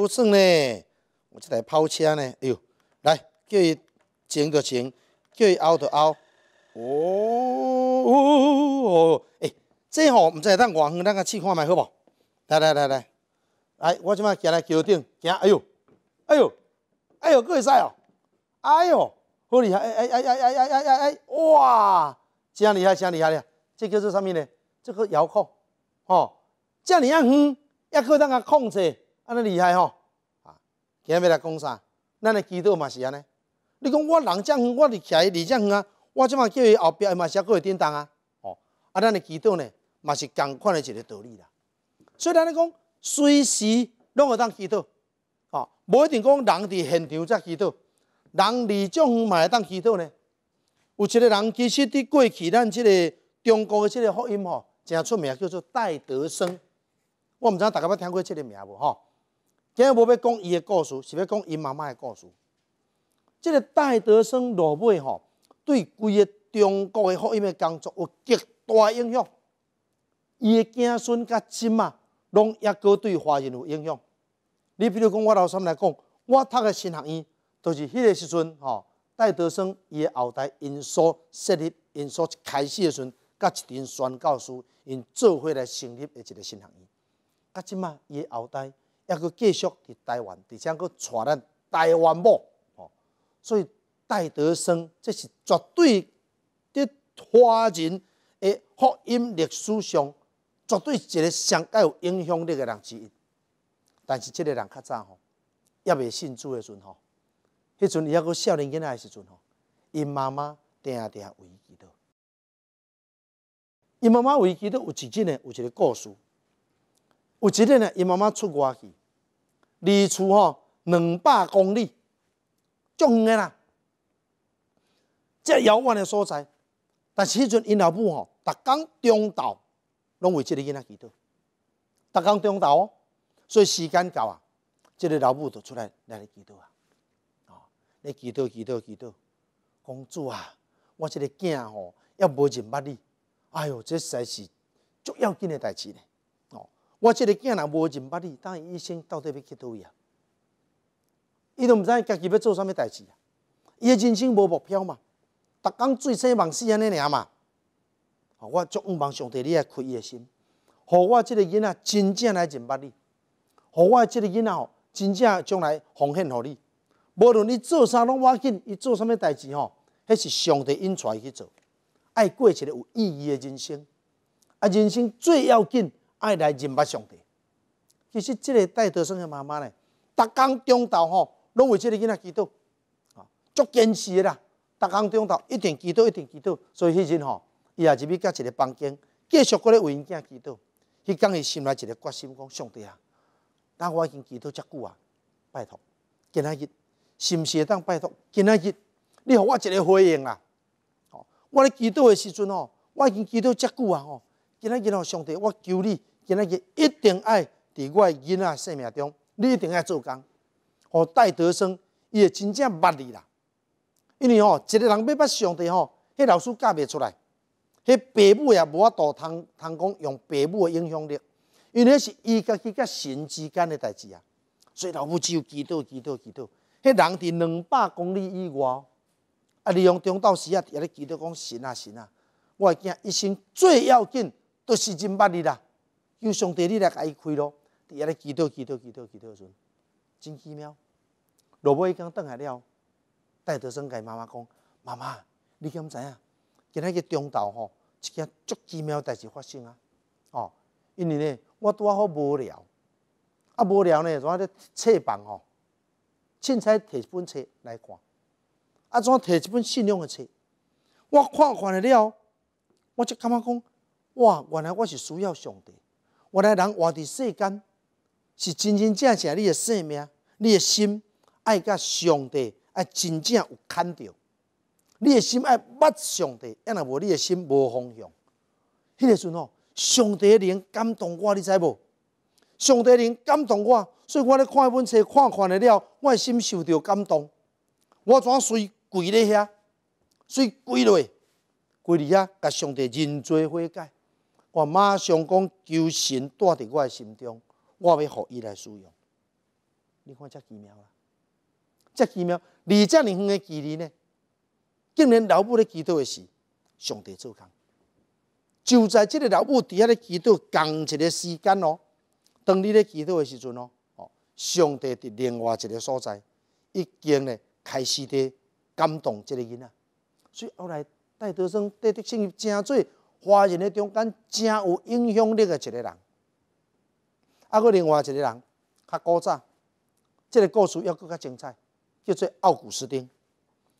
不算呢，我这台跑车呢，哎呦，来叫伊前就前，叫伊凹就凹，哦哦哦哦，哎，这吼唔知咱外远，咱个试看卖好不？来来来来，来我即摆行来桥顶，行，哎呦，哎呦，哎呦，各会使哦，哎呦，好厉害，哎哎哎哎哎哎哎哎，哇，真厉害，真厉害咧，这叫做啥物呢？这个遥控，哦，这呢样远，还可以当个控制。安尼厉害吼！啊，今日要来讲啥？咱的祈祷嘛是安尼。你讲我人这样远，我离起离这样远啊，我即马叫伊后壁伊嘛佫会点动啊。哦，啊咱的祈祷呢嘛是共款的一个道理啦。所以咱讲随时拢会当祈祷，哦，无一定讲人伫现场才祈祷，人离这远嘛会当祈祷呢。有一个人其实伫过去咱即个中国的即个福音吼，真出名，叫做戴德生。我毋知影大家捌听过即个名无？吼。今日无要讲伊的故事，是要讲伊妈妈的故事。即个戴德生落尾吼，对规个中国诶福音诶工作有极大影响。伊诶子孙甲姊妹拢也各对华人有影响。你比如讲，我老三来讲，我读诶新学院，就是迄个时阵吼，戴德生伊诶后代因所设立、因所开始诶时阵，甲一丁宣教书因做伙来成立一个新学院，甲即妹伊后代。也阁继续伫台湾，而且阁带咱台湾某吼，所以戴德生这是绝对伫华人诶，福音历史上绝对一个上较有影响力诶人之一。但是即个人较早吼，也未信主诶阵吼，迄阵伊阿少年囡仔时阵吼，因妈妈定定为伊祈祷，因妈妈为伊祈祷有一日呢，有一个故事，有一日呢，因妈妈出外去。离厝吼两百公里足远个啦，遮遥远的所在。但是迄阵因老母吼，逐天中昼拢为即个囡仔祈祷，逐天中昼哦，所以时间到啊，即个老母就出来来祈祷啊，哦，来祈祷祈祷祈祷，公主啊，我即个囝吼要无认捌你，哎哟，这实在是足要紧的代志呢。我即个囝仔无识发等但一生到底要去倒位啊？伊都毋知家己要做啥物代志啊？伊嘅人生无目标嘛？逐工醉生梦死安尼尔嘛？我毋望上帝来开伊嘅心，互我即个囝仔真正来认识你，互我即个囝仔吼真正将来奉献互你。无论你做啥拢我紧，伊做啥物代志吼，迄是上帝引出来去做，爱过一个有意义嘅人生。啊，人生最要紧。爱来认不上帝，其实即个戴德生的妈妈咧，逐工中道吼，拢为即个囡仔祈祷，啊，足坚持啦，逐工中道一定祈祷，一定祈祷。所以迄日吼，伊也入去甲一个房间，继续过咧为因囝祈祷。伊讲伊心内一个决心讲上帝啊，我已经祈祷遮久啊，拜托，今仔日是毋是会当拜托，今仔日你互我一个回应啦。哦，我咧祈祷的时阵哦，我已经祈祷遮久啊吼，今仔日吼，上帝，我求你。今仔日一定爱伫我囡仔生命中，你一定爱做工。互戴德生伊会真正捌你啦，因为吼一个人要捌上帝吼，迄老师教袂出来，迄父母也无法度通通讲用父母诶影响力，因为迄是伊甲伊甲神之间诶代志啊。所以，老母只有祈祷、祈祷、祈祷。迄人伫两百公里以外，啊，利用中道时啊，伫遐咧祈祷讲神啊，神啊，我惊一生最要紧都是真捌你啦。叫上帝，你来甲伊开咯。伫遐咧祈祷，祈祷，祈祷，祈祷，阵真奇妙。落尾伊刚倒来了，戴德生伊妈妈讲：“妈妈，你敢知影？今日个中昼吼，一件足奇妙代志发生啊！哦，因为呢，我拄仔好无聊，啊无聊呢，坐咧册房吼，凊彩摕一本册来看，啊，怎摕一本信仰的册？我看看了了，我就感觉讲，哇，原来我是需要上帝。”我来人活伫世间，是真真正正，你嘅生命，你嘅心爱甲上帝爱真正有牵着，你嘅心爱捌上帝 e 若无你嘅心无方向。迄个时阵吼，上帝灵感动我，你知无？上帝灵感动我，所以我咧看一本册，看看咧了，我心受着感动。我怎随跪咧遐，随跪落，跪咧遐，甲上帝认罪悔改。我马上讲，求神带伫我诶心中，我要互伊来使用。你看，遮奇妙啊！遮奇妙，离遮尔远诶距离呢，竟然老母咧祈祷诶时，上帝做工，就在即个老母伫遐咧祈祷同一个时间哦。当你咧祈祷诶时阵哦，哦，上帝伫另外一个所在，已经咧开始咧感动即个人啊。所以后来戴德生戴德生息真多。华人咧中间真有影响力诶一个人，啊，佮另外一个人较古早，即个故事要佫较精彩，叫做奥古斯丁。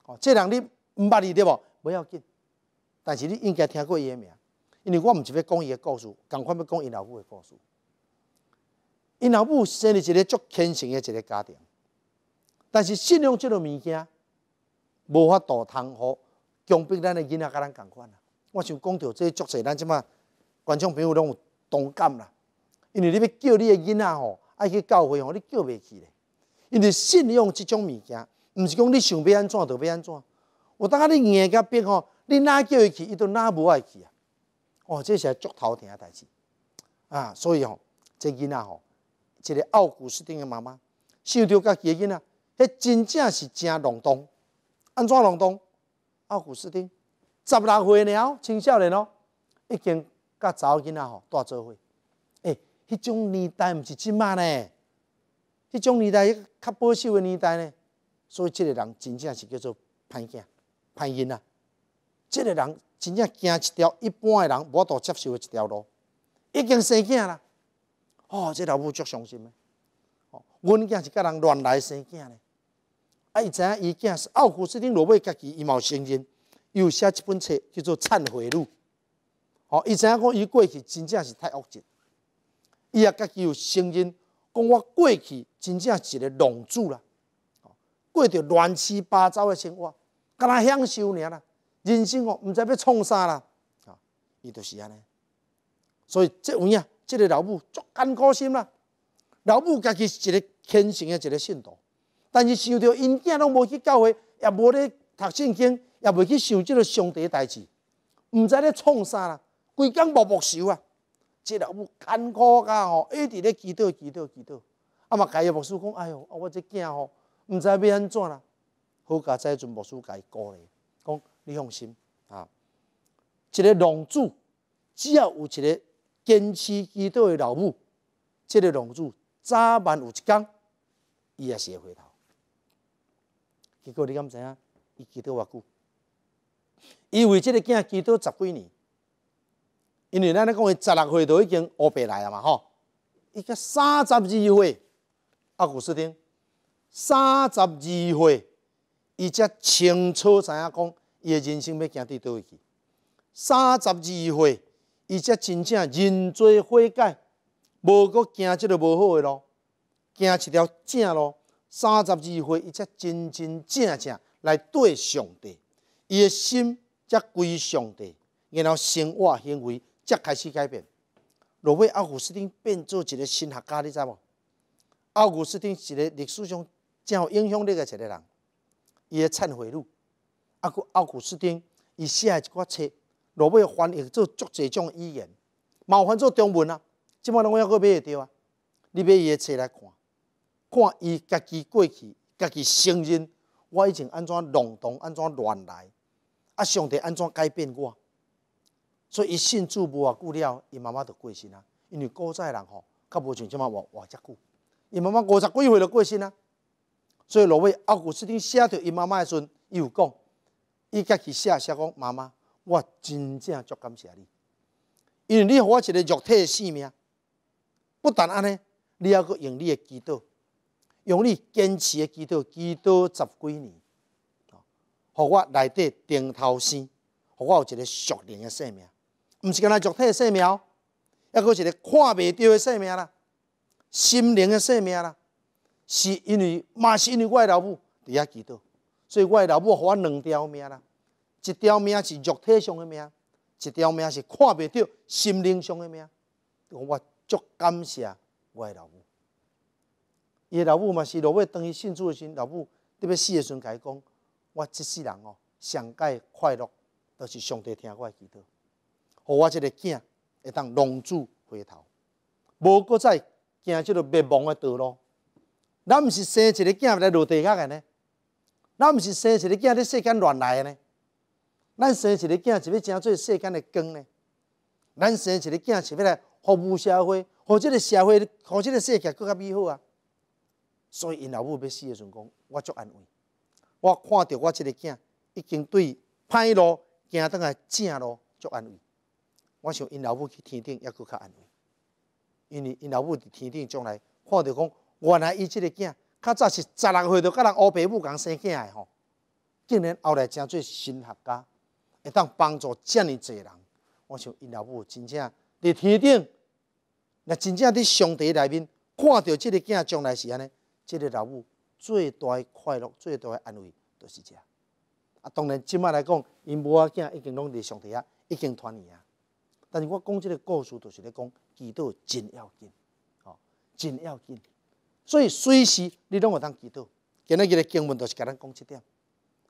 哦，这人你毋捌伊对无？不要紧，但是你应该听过伊诶名，因为我毋是要讲伊诶故事，共款要讲伊老母诶故事。伊老母生诶一个足虔诚诶一个家庭，但是信仰即个物件无法度通好，强迫咱诶囡仔甲咱共款啊。我想讲到这足色，咱即马观众朋友拢有同感啦。因为你要叫你的囡仔吼，爱去教会吼，你叫袂起咧。因为信仰即种物件，毋是讲你想要安怎就要安怎。我当你硬甲逼吼，你哪叫伊去，伊都若无爱去啊。哦，这是足头疼的代志啊。所以吼，这囡仔吼，一个奥古斯丁的妈妈，收着家己的囡仔，迄真正是真隆冬。安怎隆冬？奥古斯丁？十六岁了，青少年咯，已经甲查某囡仔吼大做伙。诶，迄种年代毋是即满呢？迄种年代较保守的年代呢，所以即个人真正是叫做歹囝、歹囡仔。即个人真正行一条一般的人无法度接受的一条路，已经生囝啦。哦，这老母足伤心的。哦，阮囝是甲人乱来生囝呢。啊，知影伊囝是奥古斯丁落尾家己一毛承认。又写一本册，叫做《忏悔录》。哦，以前讲伊过去真正是太恶尽，伊也家己有承认，讲我过去真正是一个浪子啦，过着乱七八糟的生活，干那享受尔啦，人生哦，毋知要创啥啦，啊，伊就是安尼。所以即晚啊，即个老母足艰苦心啦，老母家己是一个虔诚的一个信徒，但是受到因囝拢无去教会，也无咧读圣经。也未去想即个上帝代志，毋知咧创啥啦，规工默默受啊。即老母艰苦啊吼，一直咧祈祷、祈祷、祈祷。啊嘛家诶牧师讲，哎哟，啊我即惊吼，毋知要安怎啦。好家在阵牧师家鼓励，讲你放心啊，一个浪子只要有一个坚持祈祷的老母，即个浪子早晚有一天，伊也是会回头。结果你敢知影？伊祈祷偌久？因为即个囝祈祷十几年，因为咱咧讲，十六岁都已经乌白来啊嘛吼，伊个三十二岁，阿古斯丁三十二岁，伊才清楚知影讲，伊人生要行伫倒位去。三十二岁，伊才真正认罪悔改，无阁行即个无好诶咯，行一条正路。三十二岁，伊才真真正正来对上帝。伊的心才归上帝，然后生活行为才开始改变。罗尾，阿古斯丁变做一个新学家，你知无？阿古斯丁一个历史上真有影响力的一个人。伊的忏悔录，阿古奥古斯丁伊写一个册，罗尾翻译做足侪种语言，冇翻做中文啊？即摆拢要阁买会到啊？你买伊的册来看，看伊家己过去家己承认我以前安怎浪荡，安怎乱来。啊！上帝安怎改变我？所以伊信主无啊，久了伊妈妈就过身啊。因为孤在人吼，较无像即马活活遮久，伊妈妈五十几岁就过身啊。所以，落尾奥古斯丁写到伊妈妈的时阵，伊有讲伊家己写写讲妈妈，我真正足感谢你，因为你互我一个肉体性命。不但安尼，你还阁用你的祈祷，用你坚持的祈祷祈祷十几年。互我内底顶头先，互我有一个属灵嘅生命，毋是干那肉体嘅生命，抑佫一个看袂到嘅生命啦，心灵嘅生命啦，是因为嘛是因为我嘅老母伫遐祈祷，所以我嘅老母互我两条命啦，一条命是肉体上嘅命，一条命是看袂到心灵上嘅命，我足感谢我嘅老母。伊嘅老母嘛是老尾等伊信主嘅时，老母伫要死嘅时阵，甲伊讲。我即世人哦，想该快乐，都是上帝听我祈祷，互我即个囝会当浪子回头，无搁再行即个灭亡的道路。咱毋是生一个囝来落地脚的呢？咱毋是生一个囝在世间乱来呢？咱生一个囝是要成做世间的光呢？咱生一个囝是要来服务社会，互即个社会互即个世界更加美好啊！所以因老母要死的时阵讲，我足安慰。我看到我即个囝已经对歹路、行倒来正路足安慰。我想因老母去天顶也佫较安慰，因为因老母伫天顶将来看到讲，原来伊即个囝较早是十六岁就甲人乌爸母共生囝的吼，竟然后来真做神学家，会当帮助遮尔济人。我想因老母真正伫天顶，若真正伫上帝内面看到即个囝将来是安尼，即个老母。最大诶快乐，最大诶安慰，就是遮。啊，当然，即卖来讲，因母仔囝已经拢伫上帝啊，已经团圆啊。但是，我讲即个故事，就是咧讲祈祷真要紧，吼，真要紧。所以随时你拢有当祈祷。今仔日的经文就是甲咱讲七点，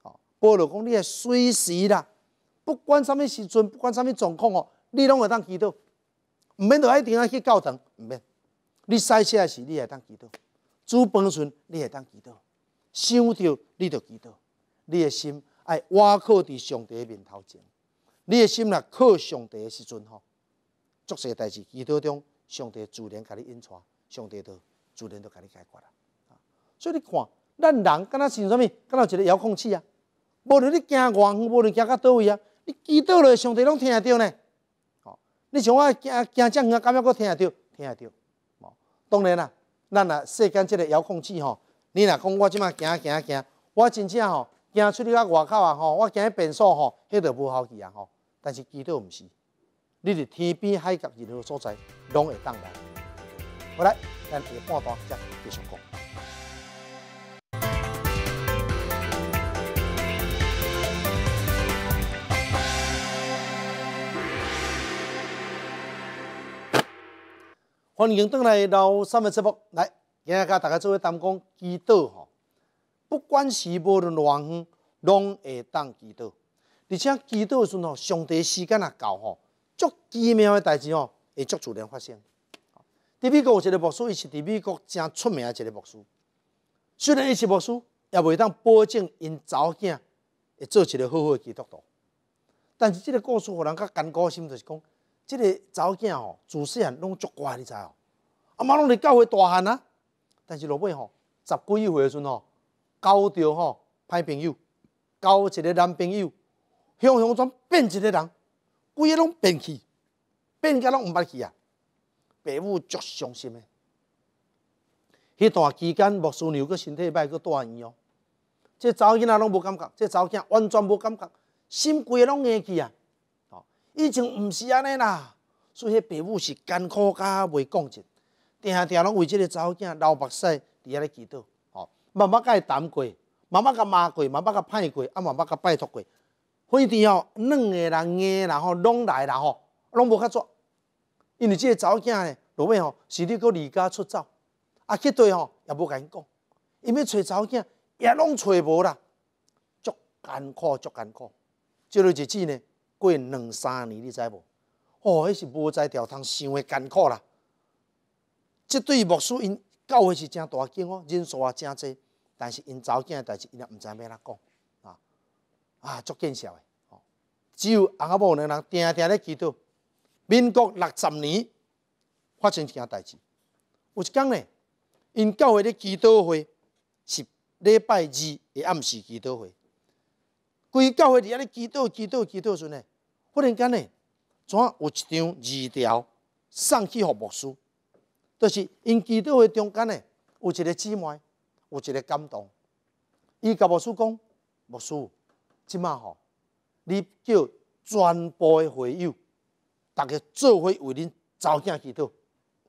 吼，保罗讲你诶随时啦，不管啥物时阵，不管啥物状况哦，你拢有当祈祷。毋免着一定啊去教堂，毋免。你塞车时你也当祈祷。主帮助你，会当祈祷，想到你就祈祷，你的心爱，倚靠在上帝的面头前，你的心若靠上帝的时阵吼，做什代志祈祷中，上帝自然给你应传，上帝都自然就给你解决了。所以你看，咱人敢若像什么？敢若一个遥控器啊？无论你行远，无论行到倒位啊，你祈祷了，上帝拢听得到呢。哦，你像我行行遮远啊，感觉果听得到，听得到。哦，当然啦。咱啊，世间即个遥控器吼，你若讲我即马行行行，我真正吼行出去到外口啊吼，我去变数吼，迄个无好去啊吼。但是记到毋是，你伫天边海角任何所在拢会当来。好来，咱下半段再继续讲。我今天来聊三分之八，来，今日甲大家做一谈讲祈祷吼，不管是无论远远，拢会当祈祷。而且祈祷的时阵吼，上帝时间也够吼，足奇妙的代志吼，会足自然发生。伫美国有一个牧师，伊是伫美国正出名一个牧师，虽然伊是牧师，也未当保证因早起会做一个好好嘅基督徒，但是即个故事互人较感高兴，就是讲。即个查某囝吼，自细汉拢足乖，你知哦。阿妈拢伫教伊大汉啊，但是落尾吼，十几岁时阵吼，交着吼，歹朋友，交一个男朋友，向向全变一个人，规个拢变去，变甲拢毋捌去啊，爸母足伤心的。迄段期间，木梳牛阁身体歹，阁大医院。这查某囝仔拢无感觉，这查某囝完全无感觉，心规个拢硬去啊。以前毋是安尼啦，所以爸母是艰苦甲未讲尽，定定拢为即个查某囝流目屎伫遐咧祈祷。吼，妈妈甲伊谈过，妈妈甲骂过，妈妈甲歹过，啊，妈妈甲拜托过。反正吼，软诶啦，硬啦吼，拢来啦吼，拢无较做。因为即个查某囝呢，落尾吼是你搁离家出走，啊，去对吼，也无甲因讲，因要揣查某囝也拢揣无啦，足艰苦，足艰苦。即落日子呢。过两三年，你知无？哦，迄是无在调通想的艰苦啦。即对牧师因教会是真大间哦，人数也真多，但是因囝的代志，因也毋知要安怎讲啊啊，足见笑的。只有阿某两人定定咧祈祷。民国六十年发生一件代志，有一工呢，因教会咧祈祷会是礼拜二的暗时祈祷会。规教会伫遐咧祈祷、祈祷、祈祷，时呢？忽然间呢，怎有一张字条送去给牧师？就是因祈祷会中间呢，有一个姊妹，有一个感动。伊甲牧师讲，牧师，即卖吼，你叫全部的会友，逐个做伙为恁走建祈祷。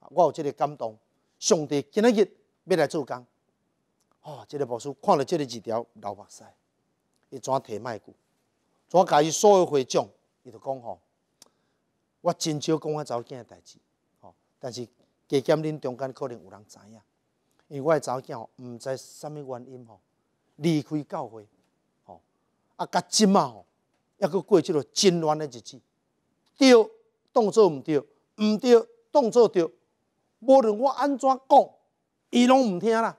我有即个感动，上帝今日日要来做工。哦，即个牧师看到即个字条流目屎，伊怎摕麦古，怎甲伊所有会奖？伊就讲吼，我真少讲我查某囝诶代志吼，但是加减恁中间可能有人知影，因为查某囝吼，毋知啥物原因吼，离开教会吼，啊，甲即卖吼，抑佫过即落真乱的日子，对，当做毋对，毋对，当做对，无论我安怎讲，伊拢毋听啦，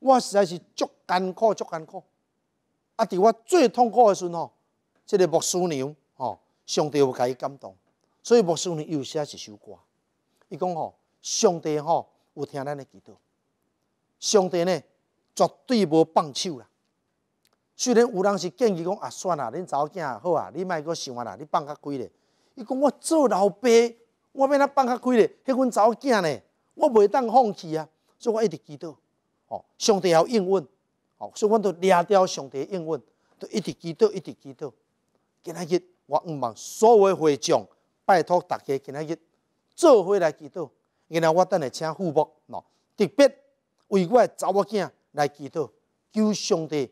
我实在是足艰苦，足艰苦，啊，伫我最痛苦的时阵吼，即个牧师娘。上帝有甲伊感动，所以牧师呢有写一首歌，伊讲吼，上帝吼，有听咱的祈祷，上帝呢绝对无放手啦。虽然有人是建议讲啊，算啦，恁查某囝好啊，你莫阁想啊啦，你放较开咧。伊讲我做老爸，我要怎放较开咧？迄阮查某囝呢，我袂当放弃啊，所以我一直祈祷。哦，上帝有应允，哦，所以我都掠牢上帝的应允，都一直祈祷，一直祈祷，今仔日我毋问所有会众，拜托大家今仔日做伙来祈祷。然后我等下请父母喏，特别为我查某囝来祈祷，求上帝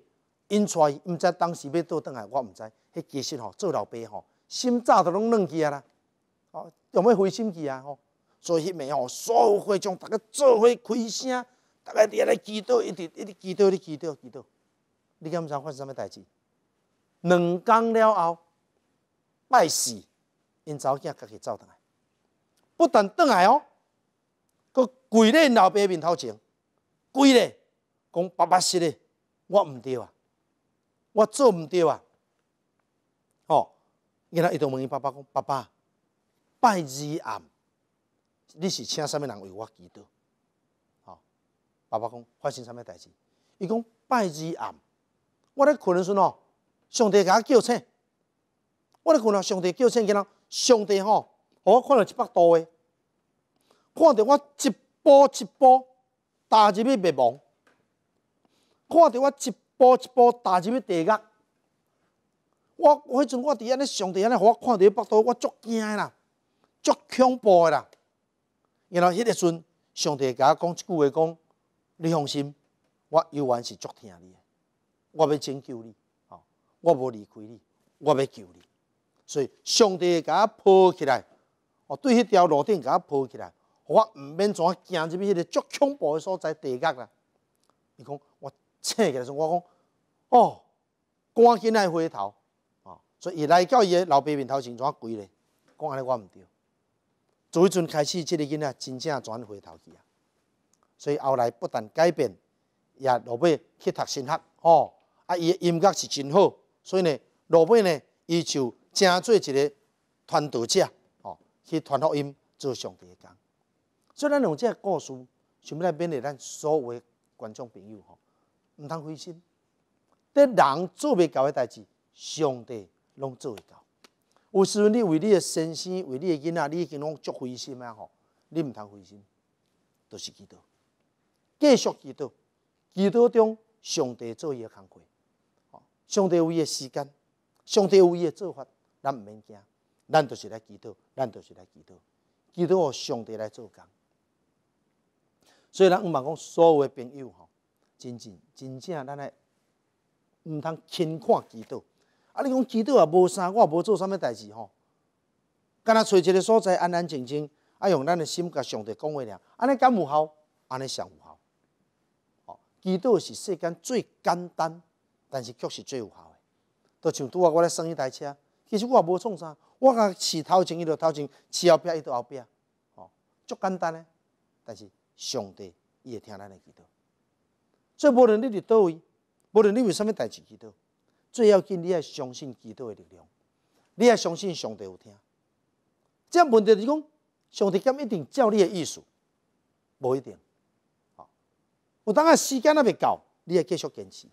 带出。毋知当时要倒倒来，我毋知。迄其实吼，做老爸吼，心早都拢软去啊啦，哦，用要灰心去啊？吼，所以迄面吼，所有会众，大家做伙开声，大家伫来祈祷，一直一直祈祷，一直祈祷，祈祷，你敢毋知发生啥物代志？两工了后。拜死，因查某囝家己走倒来，不但倒来哦，佫跪咧老爸面头前，跪咧讲爸爸，是咧，我毋对啊，我做毋对啊，吼，伊拉一度问伊爸爸讲，爸爸，拜日暗，你是请啥物人为我祈祷？吼，爸爸讲，发生啥物代志？伊讲，拜日暗，我咧可能说咯，上帝甲我叫醒。我咧看到上帝叫先，叫上帝吼，我看到一百刀诶，看到我一步一步踏入去灭亡，看到我一步一步踏入去地狱。我我迄阵我伫安尼，上帝安尼，我看到一百刀，我足惊的啦，足恐怖的啦。然后迄个阵，上帝甲我讲一句话，讲你放心，我永远是足疼你的，我要拯救你，我无离开你，我要救你。所以，上帝甲我抱起来，哦，对迄条路顶甲我抱起来，我毋免怎行入去迄个足恐怖诶所在地角啦。伊讲，我听起来，我讲，哦，赶紧来回头哦，所以伊来到伊诶老爸面头前怎跪咧，讲安尼，我毋对。从迄阵开始，即个囡仔真正转回头去啊！所以后来不但改变，也落尾去读新学，吼啊！伊诶音乐是真好，所以呢，落尾呢，伊就。正做一个团道者，哦，去团福音做上帝的工。所以咱用这故事，想要来勉励咱所有的观众朋友，吼，毋通灰心。得人做未到的代志，上帝拢做会到。有时阵你为你的先生，为你的囡仔，你经拢足灰心啊，吼，你毋通灰心。就是祈祷，继续祈祷，祈祷中上帝做伊的工课。上帝有伊的时间，上帝有伊的做法。咱毋免惊，咱就是来祈祷，咱就是来祈祷，祈祷上帝来做工。所以咱毋好讲所有的朋友，吼，真正真正，咱系毋通轻看祈祷。啊，你讲祈祷也无啥，我无做啥物代志吼，干若找一个所在安安静静，啊用咱的心甲上帝讲话，安尼敢有效，安尼上有效。吼。祈祷是世间最简单，但是确实最有效嘅。就拄啊，我咧开一台车。其实我无创啥，我甲饲头前伊就头前，饲后壁伊就后壁，吼，足简单嘞。但是上帝伊会听咱的祈祷，所以无论你伫倒位，无论你为啥物代志祈祷，最要紧你要相信祈祷的力量，你要相信上帝有听。即个问题就讲，上帝敢一定照你诶意思，无一定，吼。有当啊时间那未到，你会继续坚持。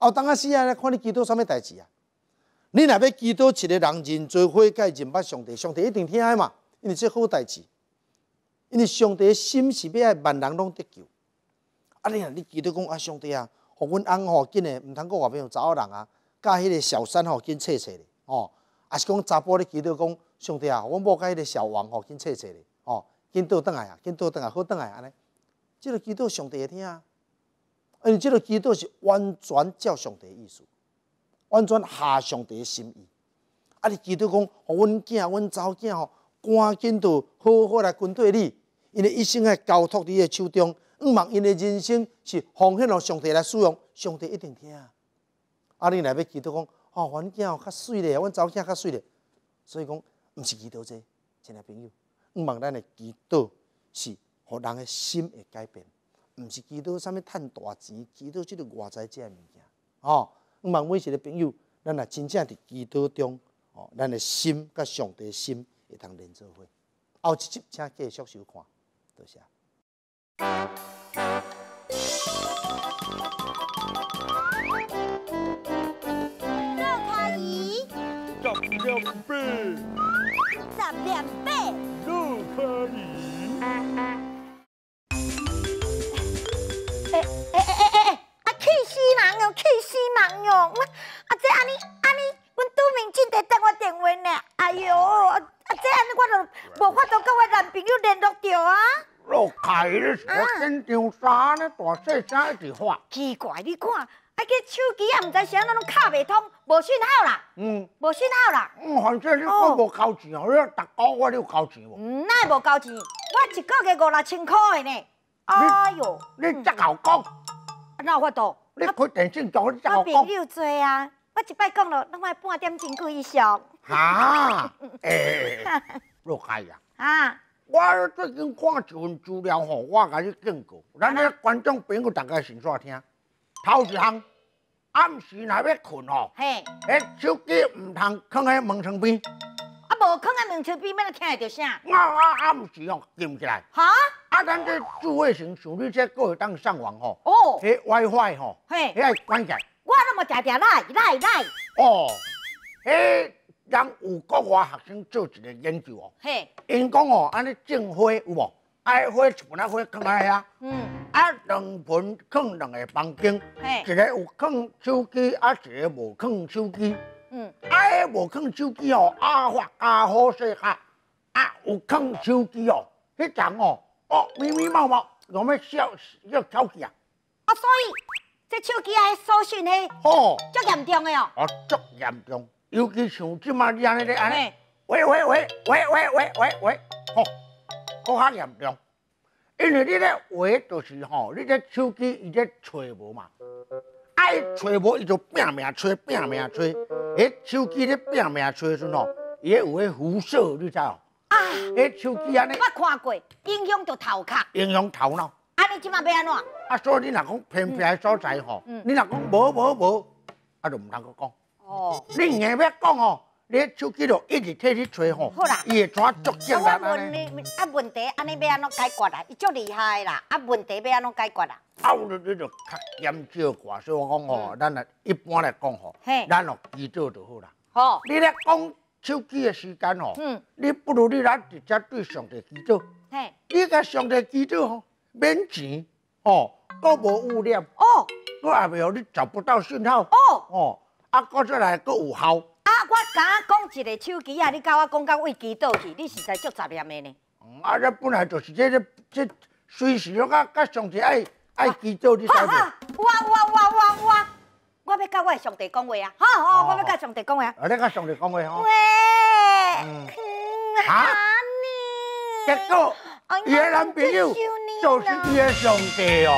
有当啊时间咧，看你祈祷啥物代志啊。你若要祈祷一个人认罪悔改认捌上帝，上帝一定听的嘛，因为是好代志，因为上帝的心是要万人拢得救。啊，你啊，你祈祷讲啊，上帝啊，互阮翁吼，紧的，毋通搁外面有查某人啊，教迄个小三吼，紧找找哩，哦，啊是讲查甫咧祈祷讲，上帝啊，阮某教迄个小王吼，紧找找哩，哦，紧倒转来啊，紧倒转来，好转来安尼。即个祈祷上帝会听，为即个祈祷是完全照上帝的意思。完全下上帝的心意，啊！你祈祷讲，我阮囝、阮查囝吼，赶紧到好好来跟对你，因为一生的交托在伊手中。毋望因的人生是奉献互上帝来使用，上帝一定听。啊！你若要祈祷讲，哦，阮囝吼较水咧，阮查囝较水咧。所以讲，毋是祈祷这，亲爱朋友，毋望咱的祈祷是，互人的心会改变，毋是祈祷啥物趁大钱，祈祷即个外在这物件，吼。我每一个朋友，咱也真正在祈祷中，哦，咱的心甲上帝的心会通连做伙。后一集请继续收看，多谢。六卡二，十两倍，十两倍，六卡二。大细声一句话，奇怪，你看，啊个手机啊，唔知啥，那拢卡未通，无信号啦，嗯，无信号啦。嗯，反正你讲无交钱哦，你啊，达哥，我有交钱无？那也无交钱，我一个月五六千块的呢。哎哟，你真好讲。那我懂。我开电信，讲真会讲。我朋友多啊，我一摆讲了，拢爱半点钟以上。宿。哈？哎，厉害呀！啊。我最近看一份资料吼，我甲你讲过，咱遐观众朋友大概先煞听。头一项，暗时若要困吼，嘿，手机毋通放喺门窗边。啊，无放喺门窗边，要怎听得到声？啊啊，暗时吼，揿起来。哈？啊，咱这智慧型手机，佮会当上网吼。哦。迄 w i f i 吼，嘿，迄关起。来。我那么常常来，来来。哦。嘿。有国外学生做一个研究哦，因讲哦，安尼种花有无？爱花怎啊花？囝啊嗯，啊两盆放两个房间，一个有放手机，啊一个无放手机，嗯，啊无放手机哦，啊发啊好细客，啊有放手机哦，迄种哦，哦迷迷毛毛，我们要消要消气啊。啊，所以这手机爱搜寻呢，哦，足严重的哦，哦足严重。尤其像即卖你安尼咧安尼，喂喂喂喂喂喂喂喂，吼，搁较严重，因为你咧喂，就是吼，你咧手机伊咧揣无嘛，爱揣无伊就拼命揣拼命揣，迄手机咧拼命揣的时阵吼，伊咧有迄辐射，你知哦？啊，迄手机安尼。我看过，影响到头壳。影响头脑。安尼即卖要安怎？啊，所以你若讲偏僻所在吼，你若讲无无无，啊就毋通够讲。哦，你硬要讲哦，你手机就一直替你吹吼，好啦，伊会怎逐渐啦？我问你，啊问题，安尼要安怎解决啦？伊足厉害啦，啊问题要安怎解决啊？啊，你你就较减少挂，所以我讲哦，咱来一般来讲吼，嘿，咱哦，记主就好啦。好，你来讲手机的时间吼，嗯，你不如你来直接对上个记主，嘿，你甲上个记主吼，免钱哦，搁无污染哦，我也没有你找不到信号哦哦。啊，搁再来搁有效。啊，我敢讲一个手机啊，你甲我讲到位机祷去，你是在做杂念的呢。啊，这本来就是这这这随时要甲甲上帝爱爱机祷你三句。有哇哇哇有啊我要甲我的上帝讲话啊！好好，我要甲上帝讲话。啊，你甲上帝讲话吼。喂，哈结果越南朋友就是越上帝哦。